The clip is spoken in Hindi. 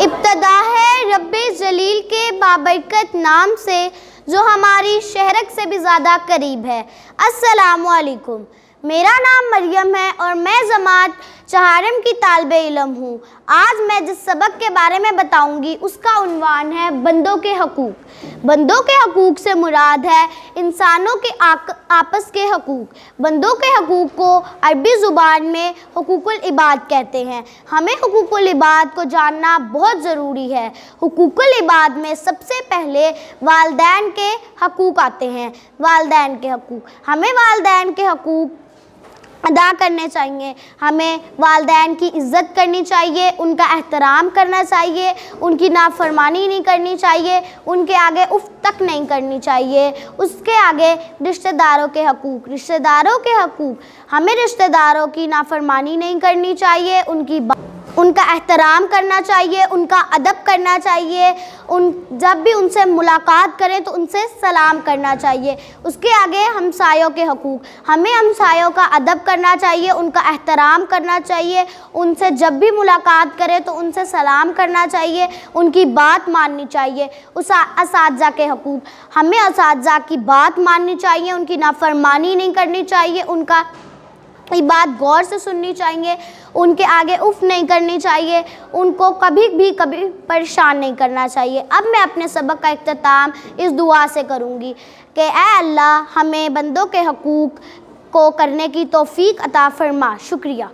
इब्तदा है रब जलील के बाबरकत नाम से जो हमारी शहरक से भी ज़्यादा करीब है अस्सलाम वालेकुम मेरा नाम मरियम है और मैं जमात चहारम की तालब इलम हूँ आज मैं जिस सबक के बारे में बताऊँगी उसका उनवान है बंदों के हकूक़ बंदों के हकूक़ से मुराद है इंसानों के आक, आपस के हकूक़ बंदों के हकूक़ को अरबी ज़ुबान में हकूकुल इबाद कहते हैं हमें हकूकुल इबाद को जानना बहुत ज़रूरी है हकूकुल इबाद में सबसे पहले वालदेन के हकूक़ आते हैं वालदेन के हकूक़ हमें वालदेन के हकूक़ अदा करने चाहिए हमें वालदेन की इज़्ज़त करनी चाहिए उनका एहतराम करना चाहिए उनकी नाफरमानी नहीं करनी चाहिए उनके आगे उफ तक नहीं करनी चाहिए उसके आगे रिश्तेदारों के हकूक़ रिश्तेदारों के हकूक़ हमें रिश्तेदारों की नाफरमानी नहीं करनी चाहिए उनकी उनका एहतराम करना चाहिए उनका अदब करना चाहिए उन जब भी उनसे मुलाकात करें तो उनसे सलाम करना चाहिए उसके आगे हमसायों के हकूक़ हमें हमसायों का अदब करना चाहिए उनका एहतराम करना चाहिए उनसे जब भी मुलाकात करें तो उनसे सलाम करना चाहिए उनकी बात माननी चाहिए उस इस के हकूक़ हमें इस की बात माननी चाहिए उनकी नाफरमानी नहीं करनी चाहिए उनका ये बात गौर से सुननी चाहिए उनके आगे उफ नहीं करनी चाहिए उनको कभी भी कभी परेशान नहीं करना चाहिए अब मैं अपने सबक का अख्ताम इस दुआ से करूँगी कि ए अल्लाह हमें बंदों के हकूक़ को करने की तोफ़ी अता फरमा शुक्रिया